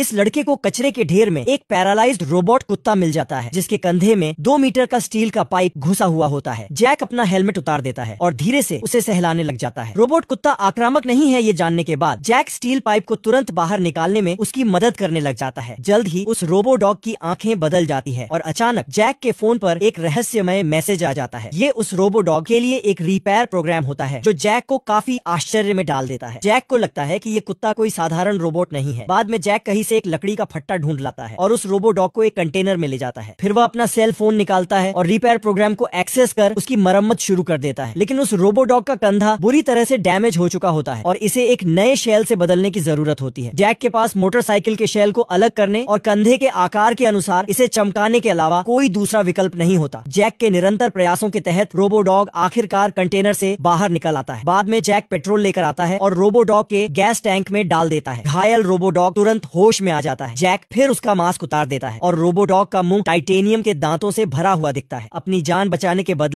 इस लड़के को कचरे के ढेर में एक पैरालाइज रोबोट कुत्ता मिल जाता है जिसके कंधे में दो मीटर का स्टील का पाइप घुसा हुआ होता है जैक अपना हेलमेट उतार देता है और धीरे से उसे सहलाने लग जाता है रोबोट कुत्ता आक्रामक नहीं है ये जानने के बाद जैक स्टील पाइप को तुरंत बाहर निकालने में उसकी मदद करने लग जाता है जल्द ही उस रोबो डॉग की आंखें बदल जाती है और अचानक जैक के फोन पर एक रहस्यमय मैसेज आ जाता है ये उस रोबो डॉग के लिए एक रिपेयर प्रोग्राम होता है जो जैक को काफी आश्चर्य में डाल देता है जैक को लगता है की ये कुत्ता कोई साधारण रोबोट नहीं है बाद में जैक कहीं से एक लकड़ी का फट्टा ढूंढ लाता है और उस रोबो डॉग को एक कंटेनर में ले जाता है फिर वह अपना सेल फोन निकालता है और रिपेयर प्रोग्राम को एक्सेस कर उसकी मरम्मत शुरू कर देता है लेकिन उस रोबो डॉग का कंधा बुरी तरह से डैमेज हो चुका होता है और इसे एक नए शेल से बदलने की जरूरत होती है जैक के पास मोटरसाइकिल के शेल को अलग करने और कंधे के आकार के अनुसार इसे चमकाने के अलावा कोई दूसरा विकल्प नहीं होता जैक के निरंतर प्रयासों के तहत रोबो डॉग आखिरकार कंटेनर से बाहर निकल आता है बाद में जैक पेट्रोल लेकर आता है और रोबो डॉग के गैस टैंक में डाल देता है घायल रोबो डॉग तुरंत होश होश में आ जाता है जैक फिर उसका मास्क उतार देता है और रोबोटॉक का मुंह टाइटेनियम के दांतों से भरा हुआ दिखता है अपनी जान बचाने के बदले